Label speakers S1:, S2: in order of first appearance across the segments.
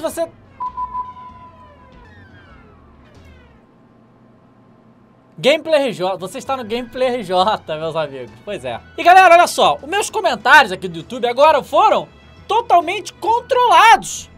S1: menos você... Gameplay RJ, você está no Gameplay RJ, meus amigos, pois é. E galera, olha só, os meus comentários aqui do YouTube agora foram totalmente controlados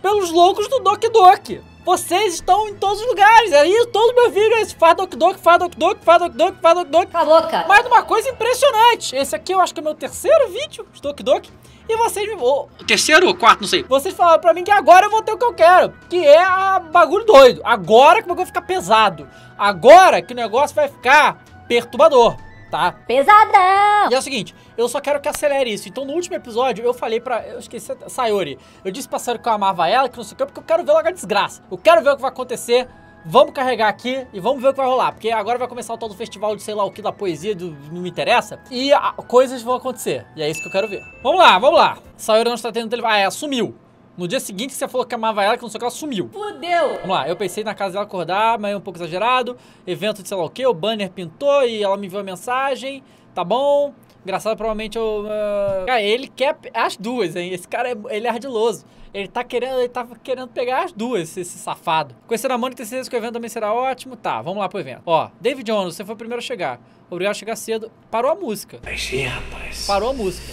S1: pelos loucos do Doc Doc. Vocês estão em todos os lugares. Aí é todo meu vídeo é esse. Faz Doc Doc, faz Doc Doc, faz Doc Doc, faz Doc Doc. Cala a boca. Mas uma coisa impressionante. Esse aqui eu acho que é o meu terceiro vídeo de Doc Doc. E vocês me. Ou, terceiro ou quarto, não sei. Vocês falaram pra mim que agora eu vou ter o que eu quero. Que é a bagulho doido. Agora que o bagulho ficar pesado. Agora que o negócio vai ficar perturbador. Tá. Pesadão! E é o seguinte, eu só quero que acelere isso. Então, no último episódio, eu falei pra. Eu esqueci, Sayori. Eu disse pra Sayori que eu amava ela, que não sei o que, porque eu quero ver logo a desgraça. Eu quero ver o que vai acontecer Vamos carregar aqui e vamos ver o que vai rolar, porque agora vai começar o tal do festival de sei lá o que da poesia, do não me interessa, e a, coisas vão acontecer. E é isso que eu quero ver. Vamos lá, vamos lá. Sayori não está tendo tele... Ah, é, sumiu. No dia seguinte você falou que amava ela, que não sei o que, ela sumiu. Fudeu! Vamos lá, eu pensei na casa dela acordar, mas é um pouco exagerado. Evento de sei lá o que, o banner pintou e ela me enviou a mensagem. Tá bom, Engraçado, provavelmente eu. Uh... Cara, ele quer as duas, hein? Esse cara, é, ele é ardiloso. Ele tá querendo, ele tava querendo pegar as duas, esse safado. Conhecendo a Mônica, tem certeza que o evento também será ótimo. Tá, vamos lá pro evento. Ó, David Jones, você foi o primeiro a chegar. Obrigado a chegar cedo. Parou a música. Mas rapaz. Parou a música.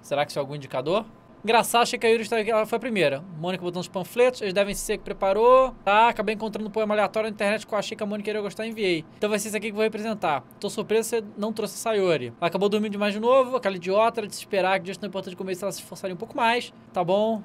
S1: Será que isso é algum indicador? Engraçado, Graçacha e ela foi a primeira. Mônica botando os panfletos, eles devem ser que preparou. Tá, acabei encontrando um poema aleatório na internet que eu achei que a Mônica iria gostar e enviei. Então vai ser isso aqui que eu vou representar. Tô surpreso que você não trouxe a Sayori. Ela acabou dormindo demais de novo, aquela idiota, de se esperar que dias não é importante comer se ela se esforçaria um pouco mais. Tá bom,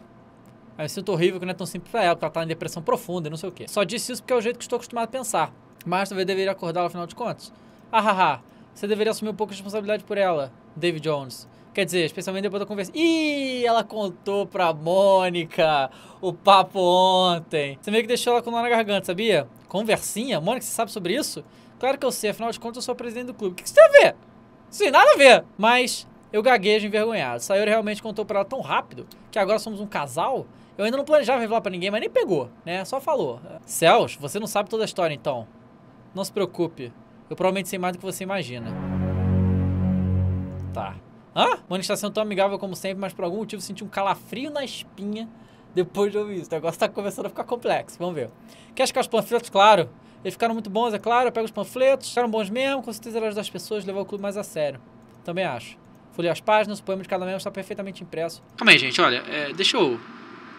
S1: Aí eu sinto horrível que não é tão simples pra ela, porque ela tá em depressão profunda e não sei o quê. Só disse isso porque é o jeito que estou acostumado a pensar. Mas talvez deveria acordá-la afinal de contas. Ah, haha, você deveria assumir um pouco de responsabilidade por ela, David Jones. Quer dizer, especialmente depois da conversa. Ih, ela contou pra Mônica o papo ontem. Você meio que deixou ela com nó na garganta, sabia? Conversinha? Mônica, você sabe sobre isso? Claro que eu sei, afinal de contas eu sou presidente do clube. O que, você tem a ver? Sem nada a ver. Mas eu gaguejo envergonhado. Sayori realmente contou pra ela tão rápido que agora somos um casal. Eu ainda não planejava revelar para ninguém, mas nem pegou, né? Só falou. Celso, você não sabe toda a história então. Não se preocupe. Eu provavelmente sei mais do que você imagina. Tá. Hã? está sendo tão amigável como sempre, mas por algum motivo senti um calafrio na espinha depois de ouvir isso. O negócio tá começando a ficar complexo. Vamos ver. Quer achar os panfletos? Claro. Eles ficaram muito bons, é claro. Eu pego os panfletos, ficaram bons mesmo. Com certeza era das pessoas levar o clube mais a sério. Também acho. Folhei as páginas, o poema de cada membro está perfeitamente impresso. Calma aí, gente, olha, é, deixa eu.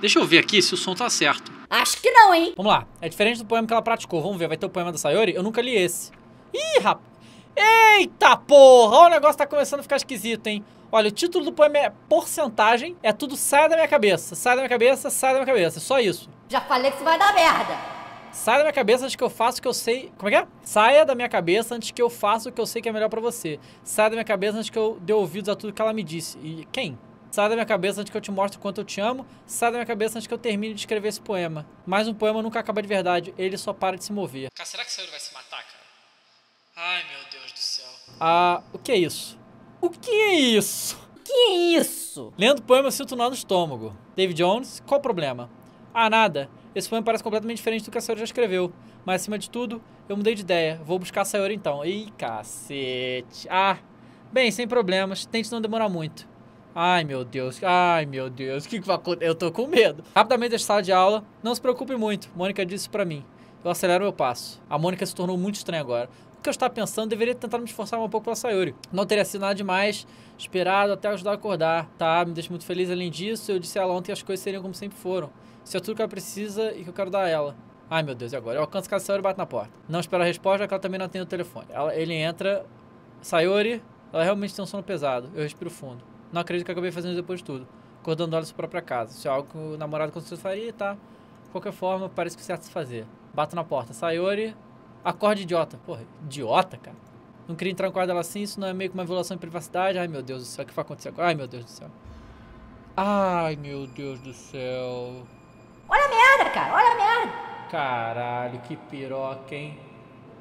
S1: Deixa eu ver aqui se o som tá certo. Acho que não, hein? Vamos lá. É diferente do poema que ela praticou. Vamos ver, vai ter o poema da Sayori? Eu nunca li esse. Ih, rapaz! Eita porra! Olha, o negócio tá começando a ficar esquisito, hein? Olha, o título do poema é Porcentagem, é tudo sai da minha cabeça, sai da minha cabeça, sai da minha cabeça, só isso. Já falei que você vai dar merda! Sai da minha cabeça antes que eu faça o que eu sei. Como é que é? Saia da minha cabeça antes que eu faça o que eu sei que é melhor para você. Sai da minha cabeça antes que eu dê ouvidos a tudo que ela me disse. E quem? Sai da minha cabeça antes que eu te mostre o quanto eu te amo. Sai da minha cabeça antes que eu termine de escrever esse poema. Mais um poema nunca acaba de verdade, ele só para de se mover. Cara, será que o senhor vai se matar, cara? Ai, meu Deus do céu. Ah, o que é isso? O que é isso? O que é isso? Lendo o poema, sinto um nó no estômago. David Jones, qual o problema? Ah, nada. Esse poema parece completamente diferente do que a senhora já escreveu. Mas, acima de tudo, eu mudei de ideia. Vou buscar a senhora então. Ih, cacete. Ah, bem, sem problemas. Tente não demorar muito. Ai, meu Deus. Ai, meu Deus. O que, vai acontecer? Eu tô com medo. Rapidamente da sala de aula. Não se preocupe muito. Mônica disse para mim. Eu acelero meu passo. A Mônica se tornou muito estranha agora que eu estava pensando, deveria tentar me esforçar um pouco para Sayori. Não teria sido nada demais, esperado até ajudar a acordar, tá? Me deixa muito feliz além disso. Eu disse a ela ontem que as coisas seriam como sempre foram. Isso é tudo que ela precisa e que eu quero dar a ela. Ai meu Deus, e agora? Eu alcanço a Sayori e bato na porta. Não espero a resposta, já que ela também não atende o telefone. Ela, ele entra, Sayori, ela realmente tem um sono pesado. Eu respiro fundo. Não acredito que acabei fazendo depois de tudo. Acordando olhos sua própria casa. Isso é algo que o namorado com certeza faria, tá? De qualquer forma, parece que o certo se fazer. Bato na porta. Sayori, Acorde idiota. Porra, idiota, cara. Não queria entrar no quarto dela assim, isso não é meio que uma violação de privacidade. Ai, meu Deus do céu, o que vai acontecer agora? Ai, meu Deus do céu. Ai, meu Deus do céu. Olha a merda, cara, olha a merda. Caralho, que piroca, hein?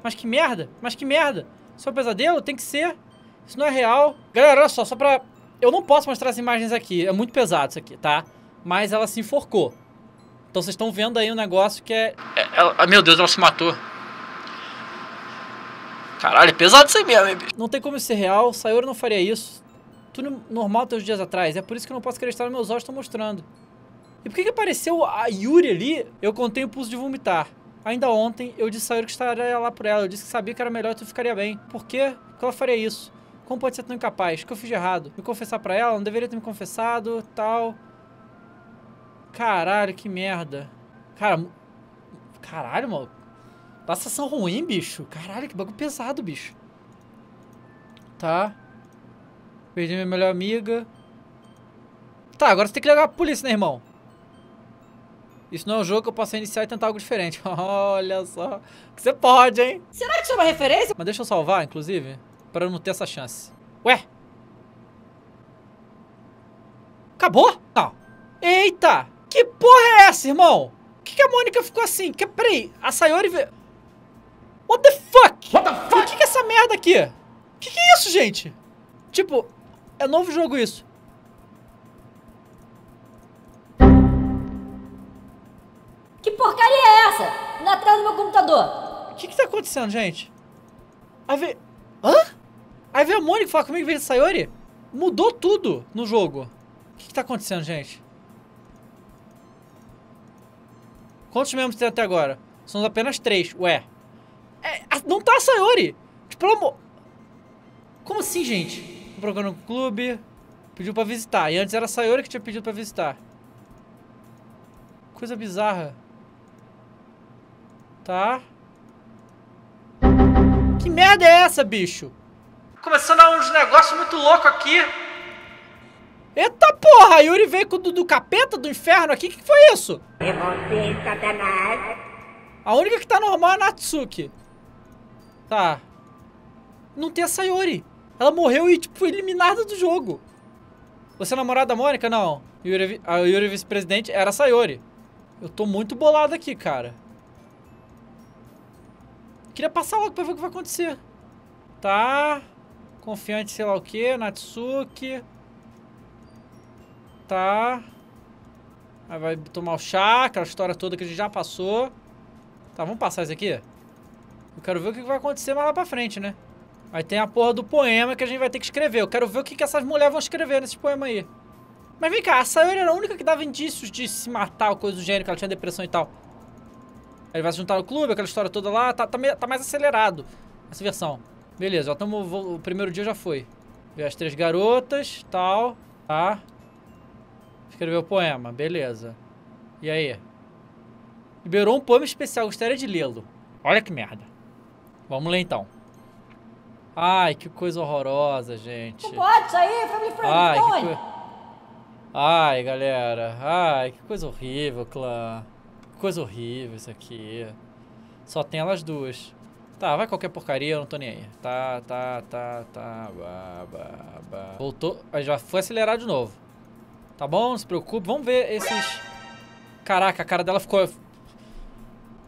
S1: Mas que merda, mas que merda. Isso é um pesadelo? Tem que ser. Isso não é real. Galera, olha só, só pra... Eu não posso mostrar as imagens aqui, é muito pesado isso aqui, tá? Mas ela se enforcou. Então vocês estão vendo aí um negócio que é... é ela... Ah, meu Deus, ela se matou. Caralho, é pesado isso aí mesmo, hein, bicho. Não tem como ser real, Sayori não faria isso. Tudo normal teus dias atrás, é por isso que eu não posso acreditar nos meus olhos estão mostrando. E por que, que apareceu a Yuri ali? Eu contei o pulso de vomitar. Ainda ontem, eu disse a Sayori que estaria lá por ela. Eu disse que sabia que era melhor e tu ficaria bem. Por quê? Porque ela faria isso. Como pode ser tão incapaz? O que eu fiz de errado? Me confessar pra ela? Não deveria ter me confessado, tal. Caralho, que merda. Cara, caralho, maluco. Passação tá, ruim, bicho. Caralho, que bagulho pesado, bicho. Tá. Perdi minha melhor amiga. Tá, agora você tem que ligar a polícia, né, irmão? Isso não é um jogo que eu possa iniciar e tentar algo diferente. Olha só. Que você pode, hein? Será que é uma referência? Mas deixa eu salvar, inclusive, para não ter essa chance. Ué? Acabou? Não. Eita! Que porra é essa, irmão? Por que, que a Mônica ficou assim? Que, peraí, a Sayori... veio... What the fuck? What the fuck? O que, que é essa merda aqui? O que, que é isso, gente? Tipo, é novo jogo isso. Que porcaria é essa? Na tela do meu computador. O que que tá acontecendo, gente? A vem. Hã? A mônica falar comigo em de Sayori? Mudou tudo no jogo. O que que tá acontecendo, gente? Quantos membros tem até agora? São apenas três. Ué. É, não tá a Sayori. Tipo, pelo amor... Como assim, gente? procurando um clube, pediu pra visitar. E antes era a Sayori que tinha pedido pra visitar. Coisa bizarra. Tá. Que merda é essa, bicho? Começando a uns negócios muito loucos aqui. Eita porra, Yuri veio com o do, capeta do inferno aqui, que que foi isso? É você, Satanás. A única que tá normal é a Natsuki. Tá. Não tem a Sayori. Ela morreu e, tipo, foi eliminada do jogo. Você é namorada da Mônica? Não. a Yuri vice-presidente era a Sayori. Eu tô muito bolado aqui, cara. Queria passar logo pra ver o que vai acontecer. Tá. Confiante, sei lá o que. Natsuki. Tá. Aí vai tomar o chá, aquela história toda que a gente já passou. Tá, vamos passar isso aqui? Eu quero ver o que vai acontecer mais lá pra frente, né? Aí tem a porra do poema que a gente vai ter que escrever. Eu quero ver o que, que essas mulheres vão escrever nesse poema aí. Mas vem cá, a Sayori era a única que dava indícios de se matar ou coisa do gênero, que ela tinha depressão e tal. Ele vai se juntar ao clube, aquela história toda lá, tá, tá, tá mais acelerado essa versão. Beleza, ó, tamo, vou, o primeiro dia já foi. Ver as três garotas, tal, tá. Escreveu o poema, beleza. E aí? Liberou um poema especial, gostaria de lê-lo. Olha que merda. Vamos ler então. Ai, que coisa horrorosa, gente. Não pode sair, family friend, Ai, que co... Ai, galera. Ai, que coisa horrível, clã. Que coisa horrível isso aqui. Só tem elas duas. Tá, vai qualquer porcaria, eu não tô nem aí. Tá, tá, tá, tá. Voltou. Já foi acelerar de novo. Tá bom? Não se preocupe. Vamos ver esses... Caraca, a cara dela ficou...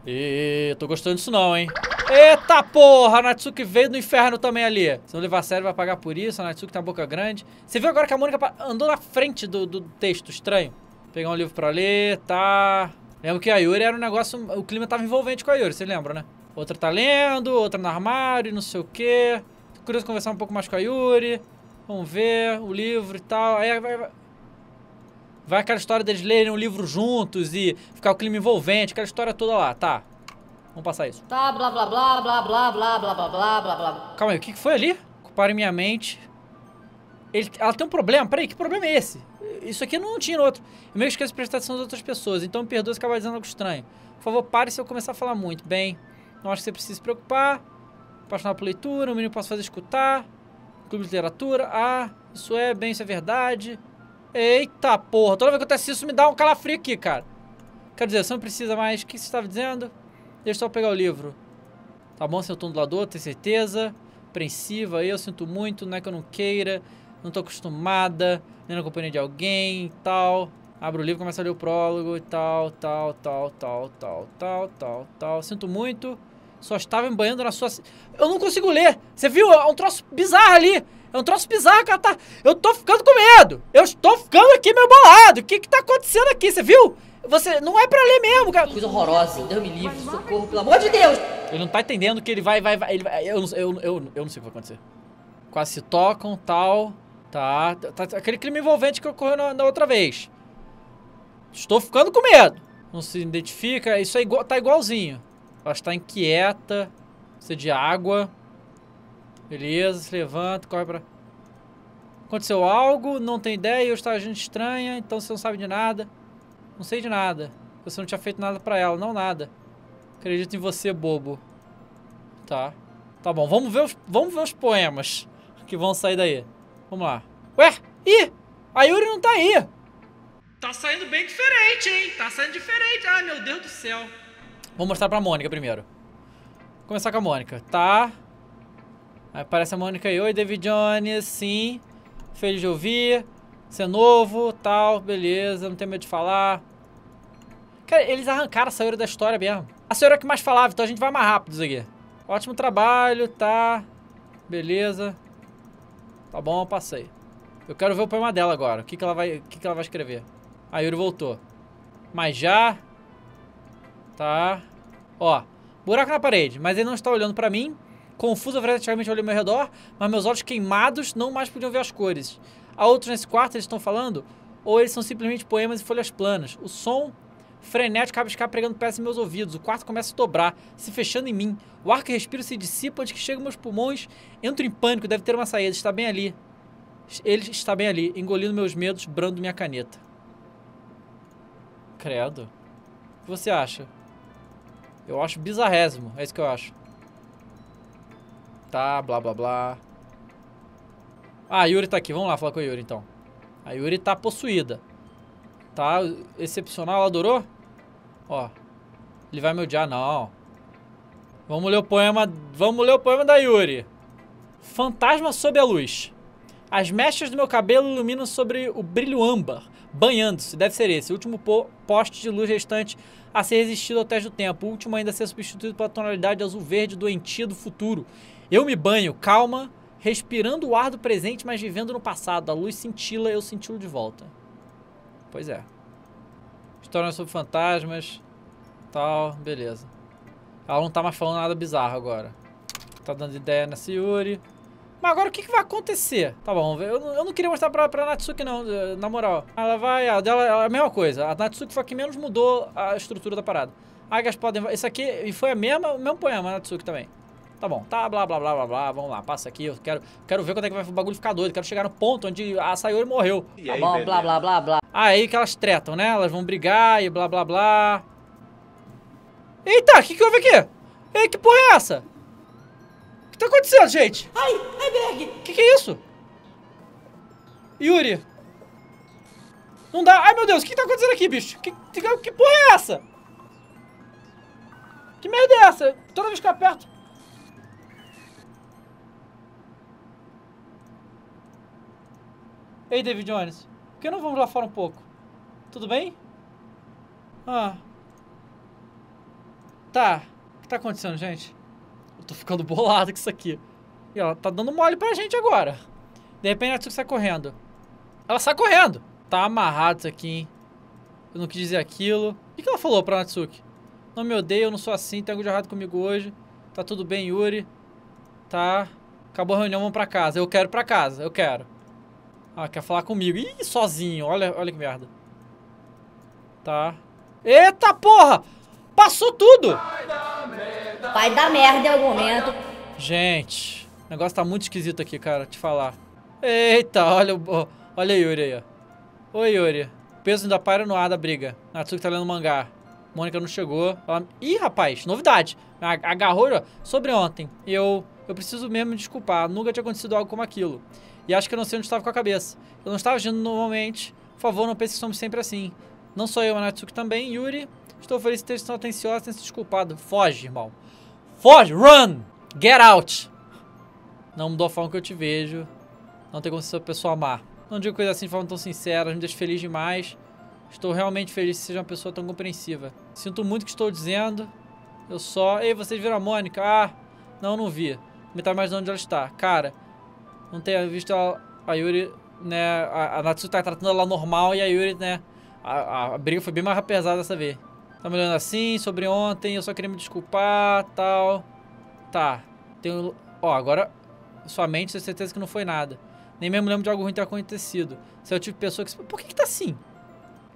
S1: E tô gostando disso não, hein? Eita porra, a Natsuki veio do inferno também ali. Se não levar a sério, vai pagar por isso. A Natsuki tem tá boca grande. Você viu agora que a Mônica andou na frente do, do texto estranho? Pegar um livro pra ler, tá. Lembro que a Yuri era um negócio. O clima tava envolvente com a Yuri, você lembra, né? Outra tá lendo, outra no armário, não sei o quê. Tô curioso conversar um pouco mais com a Yuri. Vamos ver o livro e tal. Aí vai, vai. Vai aquela história deles lerem um livro juntos e ficar o clima envolvente, aquela história toda lá, tá? Vamos passar isso. Tá, blá, blá, blá, blá, blá, blá, blá, blá, blá, blá, blá. Calma aí, o que foi ali? Ocuparam minha mente. Ele, ela tem um problema. Peraí, que problema é esse? Isso aqui não tinha no outro. Eu meio que esqueço de prestar atenção das outras pessoas, então me perdoa se acabar dizendo algo estranho. Por favor, pare se eu começar a falar muito. Bem, não acho que você precisa se preocupar. Apaixonar por leitura, o menino posso fazer escutar. Clube de literatura. Ah, isso é, bem, isso é verdade. Eita porra, toda vez que acontece isso me dá um calafrio aqui, cara. Quer dizer, você não precisa mais. O que você estava dizendo? Deixa eu só pegar o livro. Tá bom, seu tundulador, tem certeza? Apreensiva, eu sinto muito, não é que eu não queira, não tô acostumada, nem na companhia de alguém e tal. Abro o livro, começa a ler o prólogo e tal, tal, tal, tal, tal, tal, tal, tal. Sinto muito, só estava embanhando na sua... Eu não consigo ler! Você viu? É um troço bizarro ali! É um troço bizarro, cara, tá... Eu tô ficando com medo! Eu estou ficando aqui meio bolado! O que que tá acontecendo aqui? Você viu? Você. Não é pra ler mesmo, cara. Coisa horrorosa, Deus me livre, socorro, pelo amor de Deus! Ele não tá entendendo que ele vai, vai, vai. Ele vai eu, eu, eu, eu não sei o que vai acontecer. Quase se tocam, tal. Tá, tá, tá, aquele crime envolvente que ocorreu na, na, outra vez. Estou ficando com medo. Não se identifica. Isso é igual, tá igualzinho. Ela está inquieta. Precisa de água. Beleza, se levanta, corre pra... Aconteceu algo, não tem ideia, Eu está agindo estranha, então você não sabe de nada. Não sei de nada. Você não tinha feito nada pra ela. Não, nada. Acredito em você, bobo. Tá. Tá bom, vamos ver os, vamos ver os poemas que vão sair daí. Vamos lá. Ué? Ih! A Yuri não tá aí! Tá saindo bem diferente, hein? Tá saindo diferente. Ah, meu Deus do céu. Vou mostrar pra Mônica primeiro. Vou começar com a Mônica. Tá. Aí aparece a Mônica aí. Oi, David Jones. Sim. Feliz de ouvir. Ser é novo, tal. Beleza. Não tem medo de falar. Cara, eles arrancaram a Sayori da história mesmo. A senhora é que mais falava, então a gente vai mais rápido isso aqui. Ótimo trabalho, tá. Beleza. Tá bom, passei. Eu quero ver o poema dela agora. O que, que, ela, vai, o que, que ela vai escrever? A Yuri voltou. Mas já... Tá. Ó. Buraco na parede, mas ele não está olhando pra mim. Confuso, freneticamente olhei ao meu redor, mas meus olhos queimados não mais podiam ver as cores. Há outros nesse quarto, eles estão falando? Ou eles são simplesmente poemas e folhas planas? O som frenético rabiscar pregando pés em meus ouvidos, o quarto começa a dobrar, se fechando em mim. O ar que respiro se dissipa antes que chegam meus pulmões. Entro em pânico, deve ter uma saída, está bem ali. Ele está bem ali, engolindo meus medos, brando minha caneta. Credo. O que você acha? Eu acho bizarrésimo, é isso que eu acho. Tá, blá blá blá. Ah, a Yuri tá aqui, vamos lá falar com a Yuri então. A Yuri tá possuída. Tá excepcional, ela adorou? Ó. Ele vai me odiar, não. Vamos ler o poema. Vamos ler o poema da Yuri. Fantasma sob a luz. As mechas do meu cabelo iluminam sobre o brilho âmbar, banhando-se. Deve ser esse. O último po poste de luz restante a ser resistido ao teste do tempo. O último ainda a ser substituído pela tonalidade azul-verde doentia do futuro. Eu me banho, calma, respirando o ar do presente, mas vivendo no passado. A luz cintila, eu cintilo de volta. Pois é. História é sobre fantasmas. Tal, beleza. Ela não tá mais falando nada bizarro agora. Tá dando ideia na Sayuri. Mas agora o que, que vai acontecer? Tá bom, eu, eu não queria mostrar pra, pra Natsuki não, na moral. Ela vai, a dela é a mesma coisa. A Natsuki foi a que menos mudou a estrutura da parada. Águias podem... Isso aqui foi a mesma, o mesmo poema, Natsuki também. Tá bom, tá, blá, blá, blá, blá, blá, vamos lá, passa aqui, eu quero, quero ver quando é que vai o bagulho ficar doido, quero chegar no ponto onde a Sayori morreu. E tá aí, bom, beleza. blá, blá, blá, blá. Aí que elas tretam, né? Elas vão brigar e blá, blá, blá. Eita, o que que houve aqui? Ei, que porra é essa? O que tá acontecendo, gente? Ai, ai, Berg! Que que é isso? Yuri. Não dá. Ai, meu Deus, o que tá acontecendo aqui, bicho? Que, que, que porra é essa? Que merda é essa? Toda vez que eu aperto... Ei, David Jones, por que não vamos lá fora um pouco? Tudo bem? Ah. Tá. O que tá acontecendo, gente? Eu tô ficando bolado com isso aqui. E ela tá dando mole pra gente agora. De repente a Natsuki sai correndo. Ela sai correndo. Tá amarrado isso aqui, hein? Eu não quis dizer aquilo. O que ela falou pra Natsuki? Não me odeio, eu não sou assim, tem algo de errado comigo hoje. Tá tudo bem, Yuri. Tá. Acabou a reunião, vamos pra casa. Eu quero pra casa, eu quero. Ah, quer falar comigo. Ih, sozinho. Olha, olha que merda. Tá. Eita porra! Passou tudo! Vai dar merda em algum momento. Gente, o negócio tá muito esquisito aqui, cara, te falar. Eita, olha o. Olha a Yuri aí, ó. Oi, Yuri. peso ainda paira no ar da briga. Natsuki tá lendo mangá. Mônica não chegou. Ela... Ih, rapaz, novidade. Agarrou sobre ontem. Eu, eu preciso mesmo me desculpar. Nunca tinha acontecido algo como aquilo. E acho que eu não sei onde estava com a cabeça. Eu não estava agindo normalmente. Por favor, não pense que somos sempre assim. Não sou eu, Natsuki também. Yuri, estou feliz de ter sido atenciosa, ter se desculpado. Foge, irmão. Foge, run! Get out! Não mudou a forma que eu te vejo. Não tem como ser uma pessoa amar. Não digo coisa assim de forma tão sincera, me deixa feliz demais. Estou realmente feliz de seja uma pessoa tão compreensiva. Sinto muito o que estou dizendo. Eu só... Ei, vocês viram a Mônica? Ah, não, não vi. Me tá mais onde ela está. Cara, não tenha visto a, a Yuri, né? A, a Natsu tá tratando ela normal e a Yuri, né? A, a briga foi bem mais pesada dessa vez. Tá me olhando assim, sobre ontem, eu só queria me desculpar, tal. Tá. Tenho. Ó, agora sua mente tem certeza que não foi nada. Nem mesmo lembro de algo ruim ter acontecido. Se eu é tive tipo pessoa que. Por que, que tá assim?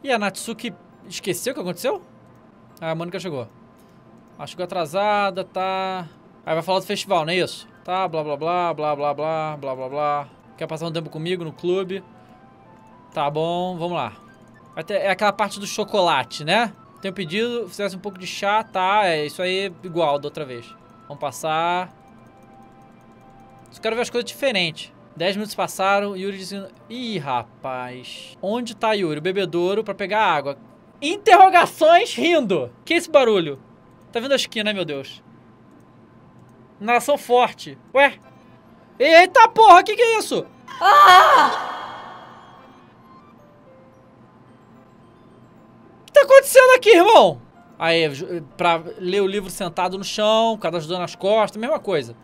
S1: E a Natsuki esqueceu o que aconteceu? Ah, a Mônica chegou. acho chegou atrasada, tá. Aí vai falar do festival, não é isso? Tá, blá blá blá, blá blá blá, blá blá blá. Quer passar um tempo comigo no clube? Tá bom, vamos lá. Até, é aquela parte do chocolate, né? Tenho pedido, fizesse um pouco de chá, tá? É isso aí, igual da outra vez. Vamos passar. Só quero ver as coisas diferentes. 10 minutos passaram, Yuri dizendo... Ih, rapaz. Onde tá Yuri? O bebedouro pra pegar água. Interrogações rindo. Que é esse barulho? Tá vindo a esquina, meu Deus. Narração forte. Ué? Eita porra, que que é isso? Ah! O que tá acontecendo aqui, irmão? Aí, pra ler o livro sentado no chão, o cara ajudando nas costas, mesma coisa.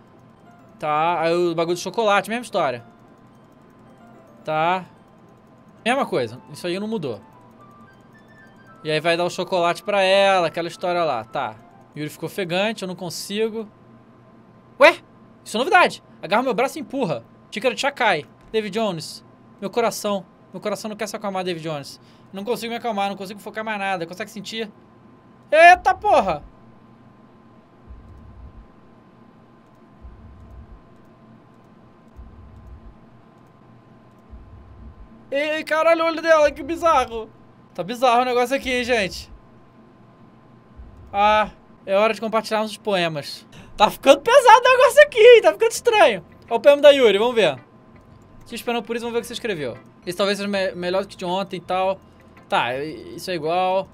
S1: Tá, aí o bagulho de chocolate, mesma história. Tá. Mesma coisa, isso aí não mudou. E aí vai dar o chocolate pra ela, aquela história lá, tá. Yuri ficou ofegante, eu não consigo. Ué? Isso é novidade. Agarra meu braço e empurra. Tícara de Chakai. David Jones. Meu coração. Meu coração não quer se acalmar, David Jones. Não consigo me acalmar, não consigo focar mais nada. Consegue sentir? Eita porra! Ei, caralho, o olho dela, que bizarro. Tá bizarro o negócio aqui, hein, gente. Ah, é hora de compartilharmos os poemas. Tá ficando pesado o negócio aqui, tá ficando estranho. Olha o PM da Yuri, vamos ver. se esperando por isso, vamos ver o que você escreveu. Esse talvez seja me melhor do que de ontem e tal. Tá, isso é igual.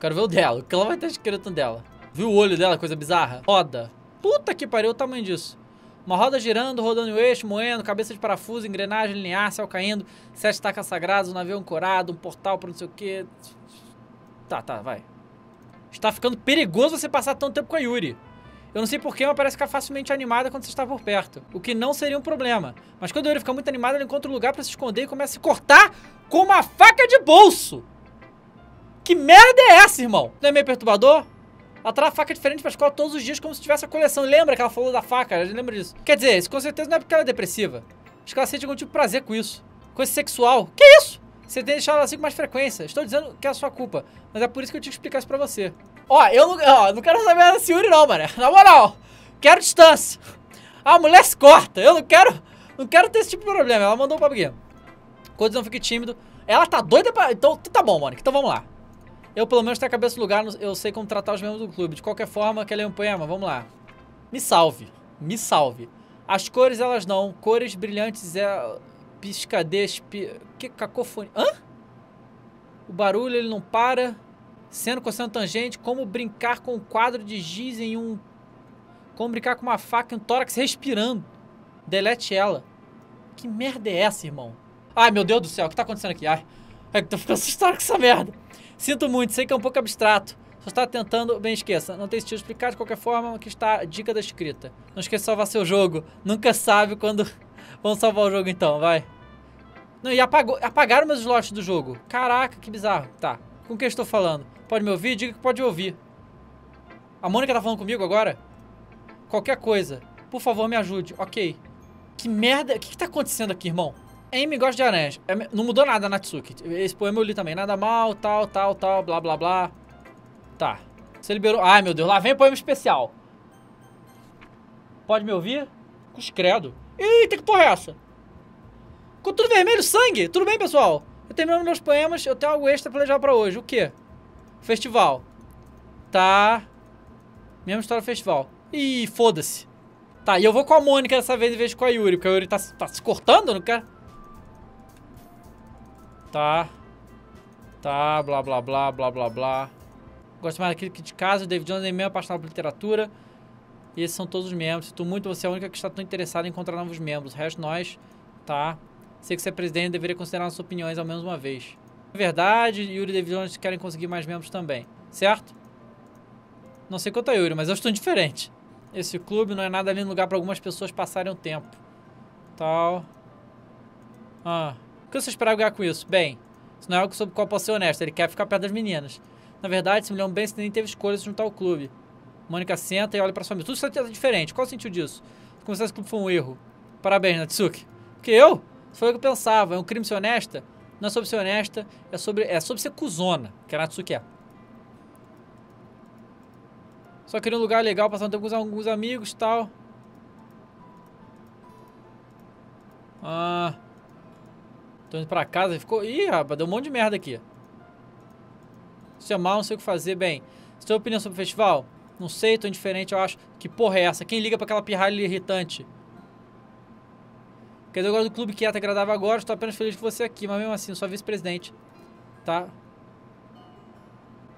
S1: Quero ver o dela, o que ela vai estar escrito dela. Viu o olho dela, coisa bizarra? Roda. Puta que pariu o tamanho disso. Uma roda girando, rodando o eixo, moendo, cabeça de parafuso, engrenagem linear, céu caindo, sete tacas sagradas, um navio ancorado, um portal pra não sei o quê. Tá, tá, vai. Está ficando perigoso você passar tanto tempo com a Yuri. Eu não sei porquê, mas parece ficar facilmente animada quando você está por perto. O que não seria um problema. Mas quando ele fica muito animado, ele encontra um lugar para se esconder e começa a se cortar com uma faca de bolso. Que merda é essa, irmão? Não é meio perturbador? Ela traz faca diferente pra escola todos os dias, como se tivesse a coleção. Lembra que ela falou da faca? Eu lembro disso. Quer dizer, isso com certeza não é porque ela é depressiva. Acho que ela sente algum tipo de prazer com isso. Coisa sexual. Que isso? Você tem que deixar ela assim com mais frequência. Estou dizendo que é a sua culpa, mas é por isso que eu tinha que explicar isso pra você. Ó, eu não, ó, não quero saber da Ciúri não, mano. Na moral, quero distância. A mulher se corta. Eu não quero, não quero ter esse tipo de problema. Ela mandou pra Guia. Coisa não fique tímido. Ela tá doida pra... Então tá bom, mano. Então vamos lá. Eu pelo menos tenho a cabeça no lugar. Eu sei como tratar os membros do clube. De qualquer forma, que ela é um poema. Vamos lá. Me salve. Me salve. As cores, elas não. Cores brilhantes é... Piscadez... Que cacofonia... Hã? O barulho, ele não para... Seno, cosseno, tangente, como brincar com um quadro de giz em um... Como brincar com uma faca em um tórax respirando. Delete ela. Que merda é essa, irmão? Ai, meu Deus do céu, o que tá acontecendo aqui? Ai, é que tô ficando assustado com essa merda. Sinto muito, sei que é um pouco abstrato. Só está tentando, bem esqueça, não tem sentido explicar de qualquer forma, aqui está a dica da escrita. Não esqueça de salvar seu jogo, nunca sabe quando... Vamos salvar o jogo então, vai. Não, e apagou, apagaram meus slots do jogo. Caraca, que bizarro. Tá, com o que eu estou falando? Pode me ouvir? Diga que pode ouvir. A Mônica tá falando comigo agora? Qualquer coisa. Por favor, me ajude. Ok. Que merda. O que, que tá acontecendo aqui, irmão? Amy gosta de aranhas. É não mudou nada, Natsuki. Esse poema eu li também. Nada mal, tal, tal, tal, blá, blá, blá. Tá. Você liberou... Ai, meu Deus. Lá vem o poema especial. Pode me ouvir? Cus credo. Eita, que porra é essa? Com tudo vermelho, sangue. Tudo bem, pessoal? Eu terminando meus poemas, eu tenho algo extra levar pra hoje. O quê? Festival. Tá. Mesma história do festival. Ih, foda-se. Tá, e eu vou com a Mônica dessa vez em vez de com a Yuri, porque a Yuri tá, tá se cortando, não quer. Tá. Tá, blá blá blá, blá blá blá. Gosto mais daquele que de casa, o David Jones é mesmo apaixonado por literatura. E esses são todos os membros. Sinto muito, você é a única que está tão interessada em encontrar novos membros. O resto nós, tá? Sei que você é presidente deveria considerar nossas opiniões ao menos uma vez verdade, Yuri e David Jones querem conseguir mais membros também, certo? Não sei quanto a Yuri, mas eu estou indiferente. Esse clube não é nada ali no lugar para algumas pessoas passarem o tempo. Tal. Ah. O que você esperava ganhar com isso? Bem, isso não é algo sobre o qual posso ser honesto. Ele quer ficar perto das meninas. Na verdade, esse milhão bem nem teve escolha de juntar ao clube. Mônica senta e olha para sua amiga. Tudo isso é diferente. Qual o sentido disso? Começar esse clube foi um erro. Parabéns, Natsuki. Que eu? foi o que eu pensava. É um crime ser honesta? não é sobre ser honesta, é sobre, é sobre ser cuzona, que a Natsuki é. Só queria um lugar legal, passar um tempo com alguns amigos e tal. Ah. Tô indo pra casa e ficou. Ih, rapaz, deu um monte de merda aqui. Se é mal, não sei o que fazer. Bem, sua opinião sobre o festival? Não sei, tô indiferente, eu acho. Que porra é essa? Quem liga pra aquela pirralha irritante? Quer dizer, eu gosto do clube que é, te agradava agora, estou apenas feliz de você aqui, mas mesmo assim, sou vice-presidente. Tá?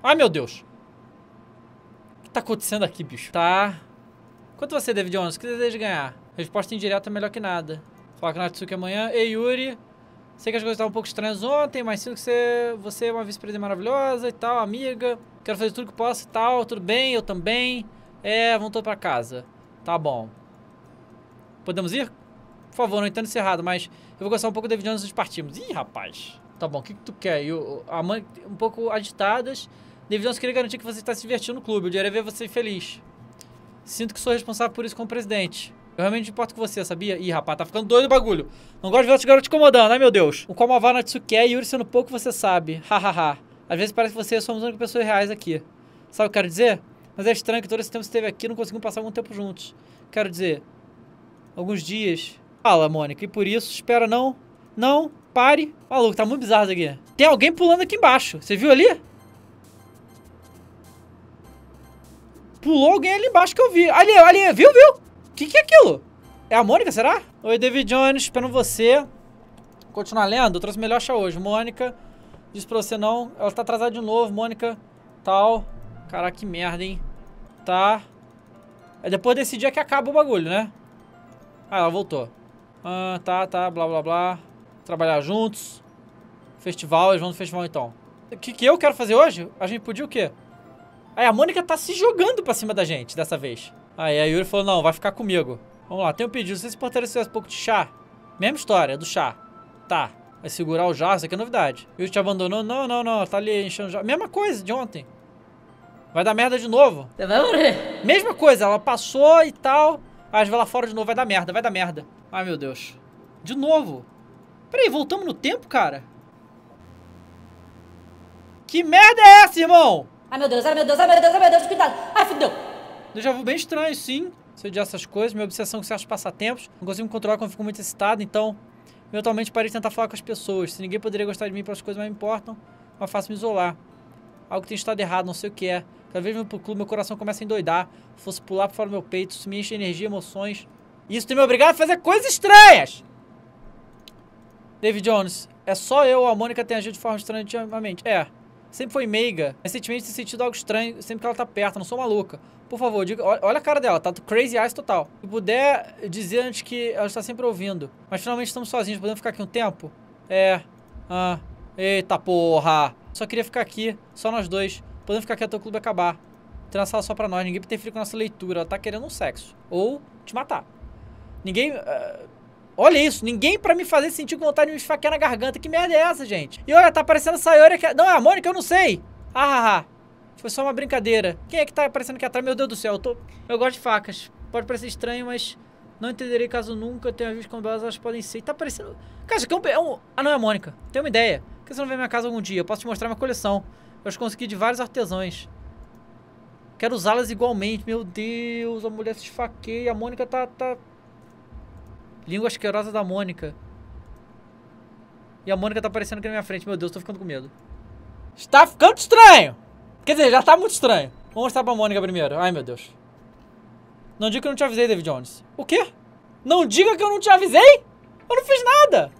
S1: Ai, meu Deus! O que tá acontecendo aqui, bicho? Tá. Quanto você, David Jones? O que deseja ganhar? Resposta indireta é melhor que nada. Falar com Natsuki amanhã. Ei, Yuri. Sei que as coisas estavam um pouco estranhas ontem, mas sinto que você, você é uma vice-presidente maravilhosa e tal, amiga. Quero fazer tudo que posso e tal. Tudo bem, eu também. É, vamos todos pra casa. Tá bom. Podemos ir? favor, não entendo isso errado, mas eu vou gostar um pouco do David Jones nos partimos. Ih, rapaz. Tá bom, o que, que tu quer? E o, a mãe, um pouco agitadas. David Jones queria garantir que você está se divertindo no clube. Eu diria ver você feliz. Sinto que sou responsável por isso como presidente. Eu realmente importo com você, sabia? Ih, rapaz, tá ficando doido o bagulho. Não gosto de ver os garotos te incomodando, ai meu Deus. O Komawa Natsuki e Yuri sendo pouco você sabe. Hahaha. Às vezes parece que você somos as únicas pessoas reais aqui. Sabe o que eu quero dizer? Mas é estranho que todo esse tempo você esteve aqui e não conseguimos passar algum tempo juntos. Quero dizer, alguns dias Fala, Mônica, e por isso, espera não, não, pare. Maluco, tá muito bizarro isso aqui. Tem alguém pulando aqui embaixo, você viu ali? Pulou alguém ali embaixo que eu vi. Ali, ali, viu, viu? O que, que é aquilo? É a Mônica, será? Oi, David Jones, esperando você. Continuar lendo, eu trouxe melhor chá hoje. Mônica, diz pra você não, ela tá atrasada de novo, Mônica, tal. Caraca, que merda, hein? Tá. É depois desse dia que acaba o bagulho, né? Ah, ela voltou. Ah, tá, tá, blá, blá, blá. Trabalhar juntos. Festival, eles vão no festival então. O que, que eu quero fazer hoje? A gente podia o quê? Aí a Mônica tá se jogando pra cima da gente dessa vez. Aí a Yuri falou, não, vai ficar comigo. Vamos lá, tem um pedido. vocês se importaria se tivesse pouco de chá? Mesma história, do chá. Tá. Vai segurar o jarro, isso aqui é novidade. Yuri te abandonou? Não, não, não. Tá ali enchendo o jarro. Mesma coisa de ontem. Vai dar merda de novo. Você vai morrer. Mesma coisa, ela passou e tal vai lá fora de novo, vai dar merda, vai dar merda. Ai, meu Deus. De novo. Peraí, voltamos no tempo, cara? Que merda é essa, irmão? Ai, meu Deus, ai, meu Deus, ai, meu Deus, ai, meu Deus, cuidado. Ai, fudeu. Eu já vou bem estranho, sim. Se eu essas coisas, minha obsessão com certos passatempos. Não consigo me controlar quando fico muito excitado, então... atualmente parei de tentar falar com as pessoas. Se ninguém poderia gostar de mim pelas coisas mais importam, mas faço me isolar. Algo tem estado errado, não sei o que é. Cada vez que pro clube, meu coração começa a endoidar. Se fosse pular fora do meu peito, isso me enche de energia, emoções. Isso tem me obrigado a fazer coisas estranhas. David Jones, é só eu ou a Mônica tem agido de forma estranha ultimamente? É. Sempre foi meiga. Recentemente tem sentido algo estranho sempre que ela tá perto. Não sou maluca. Por favor, diga, olha a cara dela. Tá crazy eyes total. Se puder dizer antes que ela está sempre ouvindo. Mas finalmente estamos sozinhos. Podemos ficar aqui um tempo? É. Ah. Eita porra. Só queria ficar aqui. Só nós dois. Podemos ficar aqui até o clube acabar. Tem uma sala só pra nós. Ninguém interferir com a nossa leitura. Ela tá querendo um sexo. Ou te matar. Ninguém... Uh... Olha isso, ninguém para me fazer sentir vontade de me esfaquear na garganta. Que merda é essa, gente? E olha, tá aparecendo a Sayori aqui. Não, é a Mônica, eu não sei. Ah, ah, ah. Foi só uma brincadeira. Quem é que tá aparecendo aqui atrás? Meu Deus do céu, eu tô... Eu gosto de facas. Pode parecer estranho, mas... Não entenderei caso nunca tenha visto como elas, podem ser. Tá parecendo... Cara, isso aqui é, é um... Ah, não, é a Mônica. Tem uma ideia. Por que você não vem à minha casa algum dia? Eu posso te mostrar minha coleção. Eu as consegui de vários artesãos. Quero usá-las igualmente. Meu Deus, a mulher se esfaqueia. A Mônica tá... tá... Língua asquerosa da Mônica. E a Mônica tá aparecendo aqui na minha frente. Meu Deus, tô ficando com medo. Está ficando estranho. Quer dizer, já tá muito estranho. Vou mostrar pra Mônica primeiro. Ai, meu Deus. Não diga que eu não te avisei, David Jones. O quê? Não diga que eu não te avisei? Eu não fiz nada.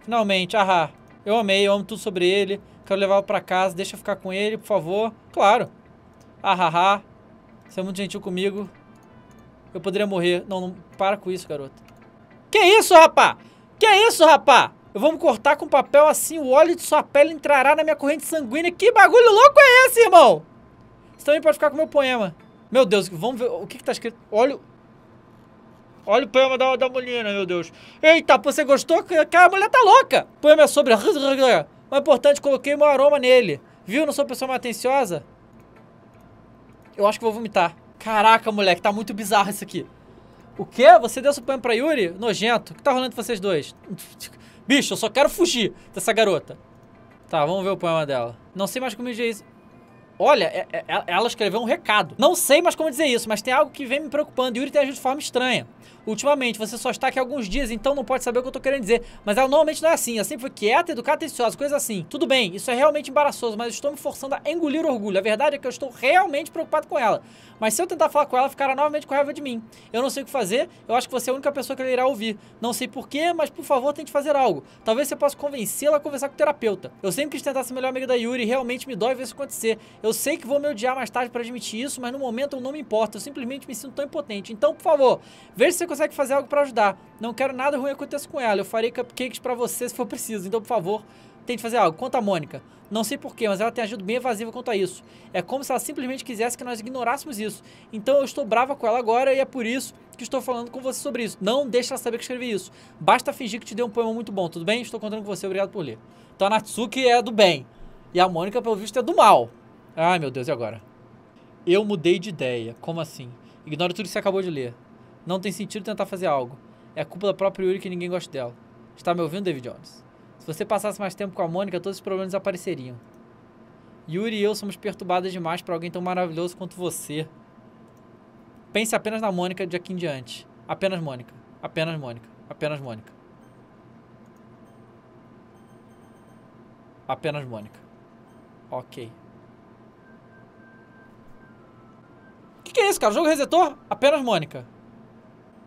S1: Finalmente, ahá eu amei, eu amo tudo sobre ele, quero levá-lo para casa, deixa eu ficar com ele, por favor. Claro. Ah, ah, ah. Você é muito gentil comigo. Eu poderia morrer. Não, não para com isso, garoto. Que isso, rapá? Que isso, rapá? Eu vou me cortar com papel assim, o óleo de sua pele entrará na minha corrente sanguínea. Que bagulho louco é esse, irmão? Você também pode ficar com meu poema. Meu Deus, vamos ver o que, que tá escrito. Óleo Olha o poema da, da menina, meu Deus. Eita, você gostou? Cara, a mulher tá louca. O poema é sobre... O importante, coloquei meu aroma nele. Viu? Não sou pessoa mais atenciosa. Eu acho que vou vomitar. Caraca, moleque, tá muito bizarro isso aqui. O quê? Você deu seu poema pra Yuri? Nojento. O que tá rolando com vocês dois? Bicho, eu só quero fugir dessa garota. Tá, vamos ver o poema dela. Não sei mais como dizer isso. Olha, é, é, ela escreveu um recado. Não sei mais como dizer isso, mas tem algo que vem me preocupando. Yuri tem agido de forma estranha. Ultimamente, você só está aqui alguns dias, então não pode saber o que eu estou querendo dizer. Mas ela normalmente não é assim. Ela sempre foi quieta, educada, atenciosa, coisa assim. Tudo bem, isso é realmente embaraçoso, mas estou me forçando a engolir o orgulho. A verdade é que eu estou realmente preocupado com ela. Mas se eu tentar falar com ela, ficará novamente com raiva de mim. Eu não sei o que fazer, eu acho que você é a única pessoa que ela irá ouvir. Não sei porquê, mas por favor, tente fazer algo. Talvez você possa convencê-la a conversar com o terapeuta. Eu sempre quis tentar ser a melhor amiga da Yuri e realmente me dói ver isso acontecer. Eu sei que vou me odiar mais tarde para admitir isso, mas no momento eu não me importo. Eu simplesmente me sinto tão impotente. Então, por favor, veja se você consegue fazer algo para ajudar. Não quero nada ruim aconteça com ela. Eu farei cupcakes para você se for preciso. Então, por favor, tente fazer algo. Quanto a Mônica, não sei porquê, mas ela tem agido bem evasiva quanto a isso. É como se ela simplesmente quisesse que nós ignorássemos isso. Então eu estou brava com ela agora e é por isso que estou falando com você sobre isso. Não deixe ela saber que escrevi isso. Basta fingir que te deu um poema muito bom, tudo bem? Estou contando com você, obrigado por ler. Então a Natsuki é do bem e a Mônica, pelo visto, é do mal. Ai, meu Deus, e agora? Eu mudei de ideia. Como assim? Ignora tudo que você acabou de ler. Não tem sentido tentar fazer algo. É culpa da própria Yuri que ninguém gosta dela. Está me ouvindo, David Jones? Se você passasse mais tempo com a Mônica, todos os problemas apareceriam. Yuri e eu somos perturbadas demais para alguém tão maravilhoso quanto você. Pense apenas na Mônica de aqui em diante. Apenas Mônica. Apenas Mônica. Apenas Mônica. Apenas Mônica. Ok. que, que é isso, cara? O jogo resetou? Apenas Mônica.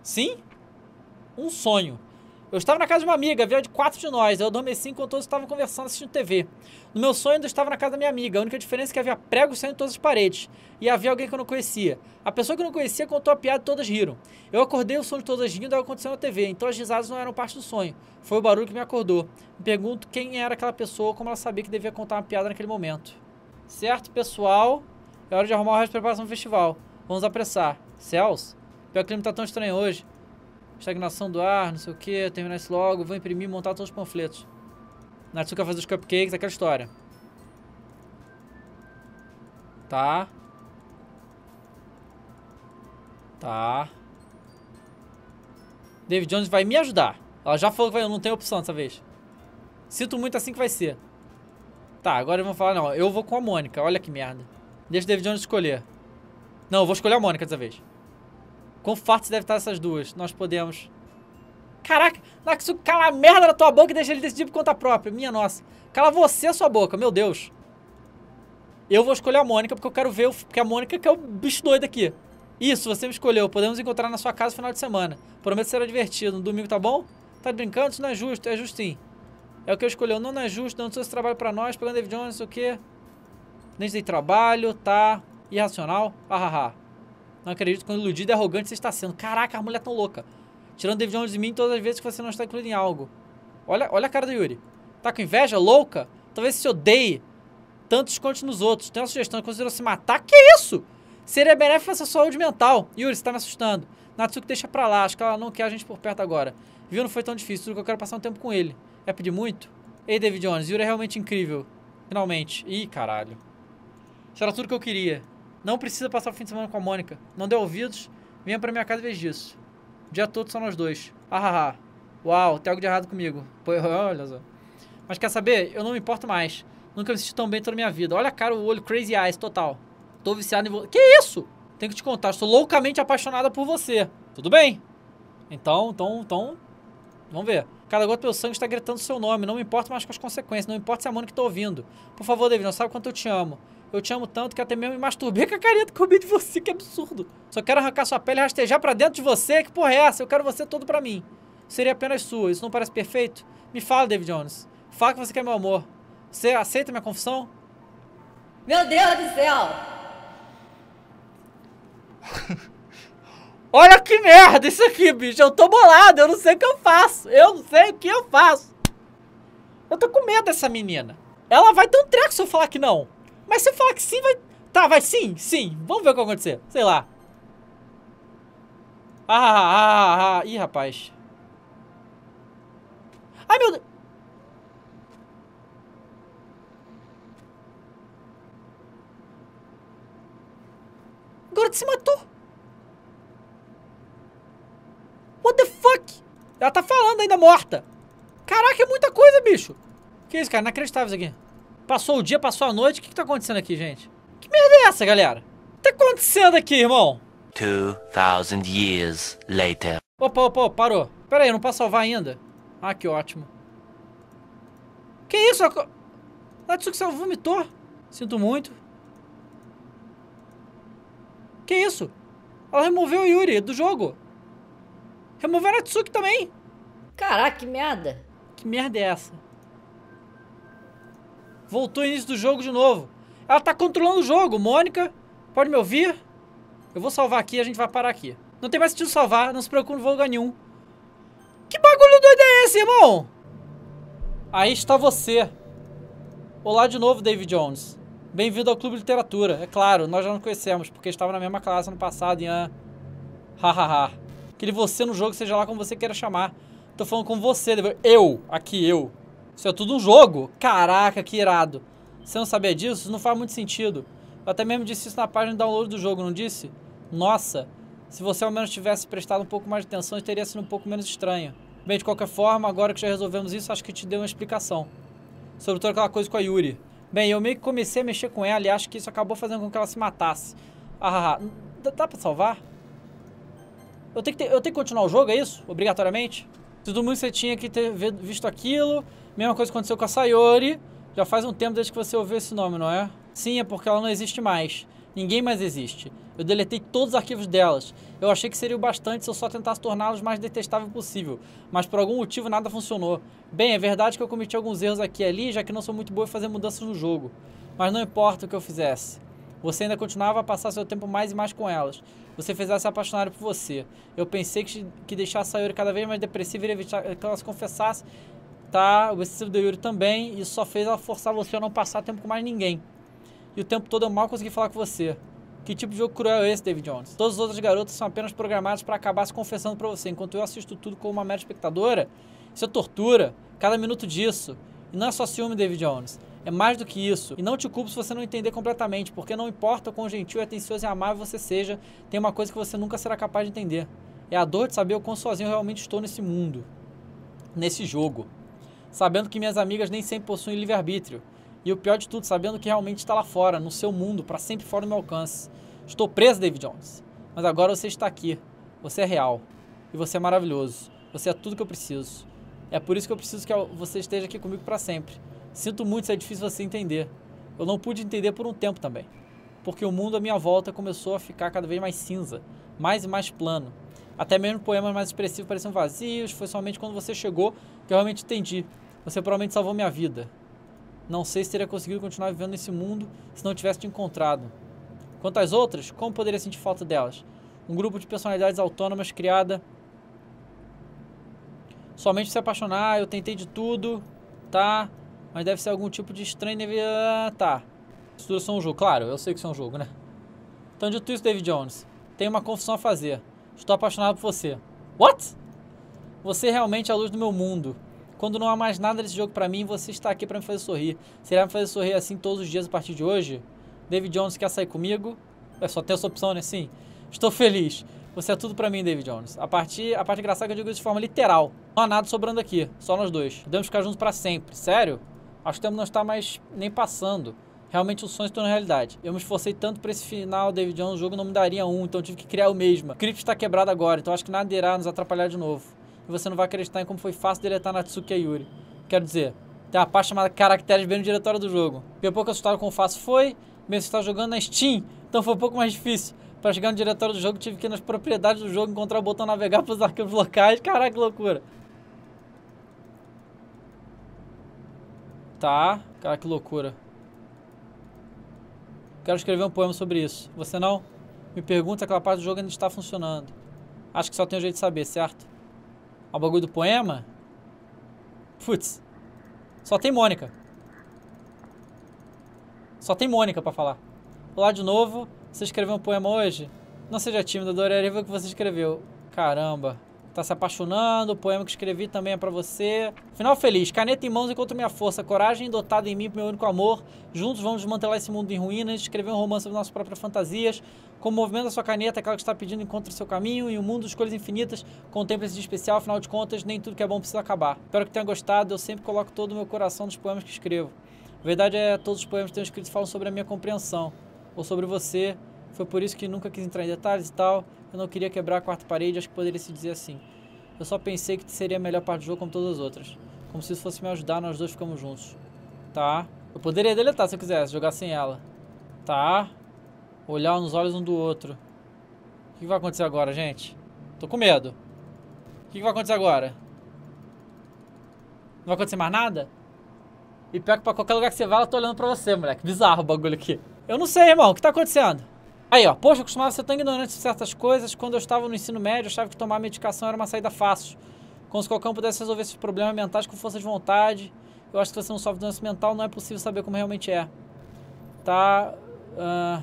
S1: Sim? Um sonho. Eu estava na casa de uma amiga, havia de quatro de nós. Eu adormeci enquanto todos estavam conversando, assistindo TV. No meu sonho, ainda estava na casa da minha amiga. A única diferença é que havia pregos saindo em todas as paredes. E havia alguém que eu não conhecia. A pessoa que eu não conhecia contou a piada e todas riram. Eu acordei, o som de todas rindo aconteceu na TV. Então as risadas não eram parte do sonho. Foi o barulho que me acordou. Me pergunto quem era aquela pessoa, como ela sabia que devia contar uma piada naquele momento. Certo, pessoal? É hora de arrumar o resto de preparação do festival. Vamos apressar. Céus, pior clima tá tão estranho hoje. Estagnação do ar, não sei o que, terminar isso logo, vou imprimir e montar todos os panfletos. Natsuka fazer os cupcakes, aquela história. Tá. Tá. David Jones vai me ajudar. Ela já falou que vai, eu não tenho opção dessa vez. Sinto muito assim que vai ser. Tá, agora vão falar, não, eu vou com a Mônica, olha que merda. Deixa o David Jones escolher. Não, eu vou escolher a Mônica dessa vez. Quão fortes deve estar essas duas? Nós podemos... Caraca, Natsuki, cala a merda da tua boca e deixa ele decidir por conta própria. Minha nossa. Cala você a sua boca, meu Deus. Eu vou escolher a Mônica porque eu quero ver... O... Porque a Mônica que é o bicho doido aqui. Isso, você me escolheu. Podemos encontrar na sua casa no final de semana. Prometo será divertido. No domingo tá bom? Tá brincando? Isso não é justo. É justinho. É o que eu escolheu. Não, não é justo. Não trouxe trabalho pra nós. Pegando David Jones, o quê? Nem dei trabalho, tá? Irracional? Hahaha. Não acredito quão iludido e arrogante você está sendo. Caraca, a mulher é tão louca. Tirando David Jones de mim todas as vezes que você não está incluído em algo. Olha, olha a cara do Yuri. Tá com inveja? Louca? Talvez se odeie. Tanto esconde nos outros. Tem uma sugestão. Considerou se matar? Que isso? Seria benéfico essa saúde mental. Yuri, você tá me assustando. Natsuki deixa pra lá. Acho que ela não quer a gente por perto agora. Viu? Não foi tão difícil. Tudo que eu quero é passar um tempo com ele. É pedir muito? Ei, David Jones. Yuri é realmente incrível. Finalmente. Ih, caralho. Isso era tudo que eu queria. Não precisa passar o fim de semana com a Mônica. Não dê ouvidos, venha pra minha casa e veja isso. O dia todo só nós dois. Ahaha. Ah, ah. Uau, tem algo de errado comigo. Pô, olha só. Mas quer saber? Eu não me importo mais. Nunca me senti tão bem toda a minha vida. Olha a cara, o olho crazy eyes total. Tô viciado em você. Que isso? Tenho que te contar, estou loucamente apaixonada por você. Tudo bem? Então, então, então. Vamos ver. Cada gota do meu sangue está gritando seu nome. Não me importa mais com as consequências. Não importa se é a Mônica que tô tá ouvindo. Por favor, David, não sabe quanto eu te amo. Eu te amo tanto que até mesmo me masturbei com a carinha que eu comi de você, que absurdo. Só quero arrancar sua pele e rastejar para dentro de você, que porra é essa? Eu quero você todo para mim. Seria apenas sua, isso não parece perfeito? Me fala, David Jones. Fala que você quer meu amor. Você aceita minha confissão? Meu Deus do céu! Olha que merda isso aqui, bicho. Eu tô bolado, eu não sei o que eu faço. Eu não sei o que eu faço. Eu tô com medo dessa menina. Ela vai ter um treco se eu falar que não. Mas se eu falar que sim, vai... Tá, vai sim, sim. Vamos ver o que vai acontecer. Sei lá. Ah, ah, ah, ah. ah, ah. Ih, rapaz. Ai, meu Deus. Agora se matou. What the fuck? Ela tá falando ainda morta. Caraca, é muita coisa, bicho. Que isso, cara? Inacreditável isso aqui. Passou o dia, passou a noite. O que, que tá acontecendo aqui, gente? Que merda é essa, galera? O que tá acontecendo aqui, irmão? 2000 years later. Opa, opa, parou. Pera aí, não posso salvar ainda. Ah, que ótimo. Que isso? Natsuki tá vomitou? Sinto muito. Que isso? Ela removeu o Yuri do jogo. Removeu a Natsuki também. Caraca, que merda. Que merda é essa? Voltou o início do jogo de novo. Ela tá controlando o jogo. Mônica, pode me ouvir? Eu vou salvar aqui e a gente vai parar aqui. Não tem mais sentido salvar, não se preocupe, não vou lugar nenhum. Que bagulho doido é esse, irmão? Aí está você. Olá de novo, David Jones. Bem-vindo ao Clube de Literatura. É claro, nós já nos conhecemos, porque estava na mesma classe ano passado, Ian. Hahaha. Aquele você no jogo, seja lá como você queira chamar. Tô falando com você, David. Eu, aqui, eu. Isso é tudo um jogo. Caraca, que irado. Você não sabia disso? Isso não faz muito sentido. Eu até mesmo disse isso na página de download do jogo, não disse? Nossa, se você ao menos tivesse prestado um pouco mais de atenção, teria sido um pouco menos estranho. Bem, de qualquer forma, agora que já resolvemos isso, acho que te dei uma explicação. Sobre toda aquela coisa com a Yuri. Bem, eu meio que comecei a mexer com ela e acho que isso acabou fazendo com que ela se matasse. Ah, ah, ah. dá pra salvar? Eu tenho, que ter, eu tenho que continuar o jogo, é isso? Obrigatoriamente? Tudo muito você tinha que ter visto aquilo, Mesma coisa aconteceu com a Sayori. Já faz um tempo desde que você ouviu esse nome, não é? Sim, é porque ela não existe mais. Ninguém mais existe. Eu deletei todos os arquivos delas. Eu achei que seria o bastante se eu só tentasse torná-los mais detestável possível, mas por algum motivo nada funcionou. Bem, é verdade que eu cometi alguns erros aqui e ali, já que não sou muito boa em fazer mudanças no jogo. Mas não importa o que eu fizesse. Você ainda continuava a passar seu tempo mais e mais com elas. Você fez elas se apaixonarem por você. Eu pensei que, que deixar a Sayori cada vez mais depressiva iria evitar que ela se confessasse tá? O excessivo Yuri também. e só fez ela forçar você a não passar tempo com mais ninguém. E o tempo todo eu mal consegui falar com você. Que tipo de jogo cruel é esse, David Jones? todos os outros garotos são apenas programados para acabar se confessando para você, enquanto eu assisto tudo como uma mera espectadora. Isso é tortura, cada minuto disso. E não é só ciúme, David Jones. É mais do que isso. E não te culpo se você não entender completamente, porque não importa o quão gentil, atencioso e amável você seja, tem uma coisa que você nunca será capaz de entender. É a dor de saber o quão sozinho eu realmente estou nesse mundo, nesse jogo sabendo que minhas amigas nem sempre possuem livre-arbítrio. E o pior de tudo, sabendo que realmente está lá fora, no seu mundo, para sempre fora do meu alcance. Estou preso, David Jones. Mas agora você está aqui. Você é real. E você é maravilhoso. Você é tudo que eu preciso. É por isso que eu preciso que você esteja aqui comigo para sempre. Sinto muito se é difícil você entender. Eu não pude entender por um tempo também. Porque o mundo à minha volta começou a ficar cada vez mais cinza, mais e mais plano. Até mesmo poemas mais expressivos pareciam vazios. Foi somente quando você chegou que eu realmente entendi você provavelmente salvou minha vida. Não sei se teria conseguido continuar vivendo nesse mundo se não tivesse te encontrado. Quanto às outras, como poderia sentir falta delas? Um grupo de personalidades autônomas criada somente se apaixonar, eu tentei de tudo, tá? Mas deve ser algum tipo de estranho, ah, tá. Isso tudo é só um jogo, claro, eu sei que isso é um jogo, né? Então, dito isso, David Jones, tenho uma confissão a fazer. Estou apaixonado por você. What? Você é realmente é a luz do meu mundo. Quando não há mais nada desse jogo para mim, você está aqui para me fazer sorrir. Será me fazer sorrir assim todos os dias a partir de hoje? David Jones quer sair comigo? É só ter essa opção, né? Sim. Estou feliz. Você é tudo para mim, David Jones. A parte, a parte engraçada é que eu digo isso de forma literal. Não há nada sobrando aqui, só nós dois. Podemos ficar juntos para sempre. Sério? Acho que o tempo não está mais nem passando. Realmente os sonhos estão na realidade. Eu me esforcei tanto para esse final, David Jones, o jogo não me daria um, então tive que criar o mesmo. O script está quebrado agora, então acho que nada irá nos atrapalhar de novo e você não vai acreditar em como foi fácil deletar Natsuki e Yuri. Quero dizer, tem uma parte chamada caracteres bem no diretório do jogo. Fiquei pouco assustado com o fácil foi, Mesmo você está jogando na Steam, então foi um pouco mais difícil. Para chegar no diretório do jogo, tive que ir nas propriedades do jogo, encontrar o botão navegar os arquivos locais. Caraca, que loucura. Tá, cara, que loucura. Quero escrever um poema sobre isso. Você não? Me pergunta aquela parte do jogo ainda está funcionando. Acho que só tem um jeito de saber, certo? ao bagulho do poema. Putz. Só tem Mônica. Só tem Mônica para falar. Olá de novo, você escreveu um poema hoje? Não seja tímido, adoraria ver o que você escreveu. Caramba. Tá se apaixonando, o poema que escrevi também é para você. Final feliz. Caneta em mãos encontro minha força, coragem dotada em mim pro meu único amor. Juntos vamos desmantelar esse mundo em ruínas, escrever um romance das nossas próprias fantasias. Com o movimento da sua caneta, aquela é que está pedindo encontra o seu caminho e o um mundo de escolhas infinitas contempla esse dia especial. Afinal de contas, nem tudo que é bom precisa acabar. Espero que tenha gostado. Eu sempre coloco todo o meu coração nos poemas que escrevo. verdade é todos os poemas que tenho escrito falam sobre a minha compreensão ou sobre você foi por isso que nunca quis entrar em detalhes e tal. Eu não queria quebrar a quarta parede, acho que poderia se dizer assim. Eu só pensei que seria a melhor parte do jogo como todas as outras. Como se isso fosse me ajudar, nós dois ficamos juntos. Tá. Eu poderia deletar se eu quisesse, jogar sem ela. Tá. Olhar nos olhos um do outro. O que vai acontecer agora, gente? Tô com medo. O que vai acontecer agora? Não vai acontecer mais nada? E pior que pra qualquer lugar que você vai, ela tá olhando pra você, moleque. Bizarro o bagulho aqui. Eu não sei, irmão. O que tá acontecendo? Aí, ó. Poxa, eu costumava ser tão ignorante de certas coisas. Quando eu estava no ensino médio, eu achava que tomar medicação era uma saída fácil. Como se qualquer um pudesse resolver esses problemas mentais com força de vontade. Eu acho que se você não sofre doença mental, não é possível saber como realmente é. Tá? Uh...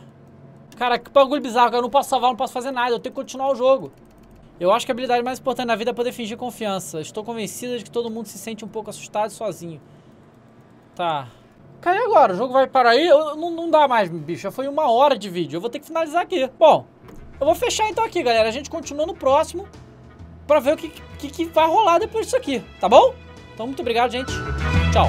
S1: Cara, que bagulho bizarro, Eu não posso salvar, não posso fazer nada. Eu tenho que continuar o jogo. Eu acho que a habilidade mais importante na vida é poder fingir confiança. Estou convencida de que todo mundo se sente um pouco assustado e sozinho. Tá e agora, o jogo vai parar aí. Eu, não, não dá mais, bicho. Já foi uma hora de vídeo. Eu vou ter que finalizar aqui. Bom, eu vou fechar então aqui, galera. A gente continua no próximo pra ver o que, que, que vai rolar depois disso aqui, tá bom? Então, muito obrigado, gente. Tchau.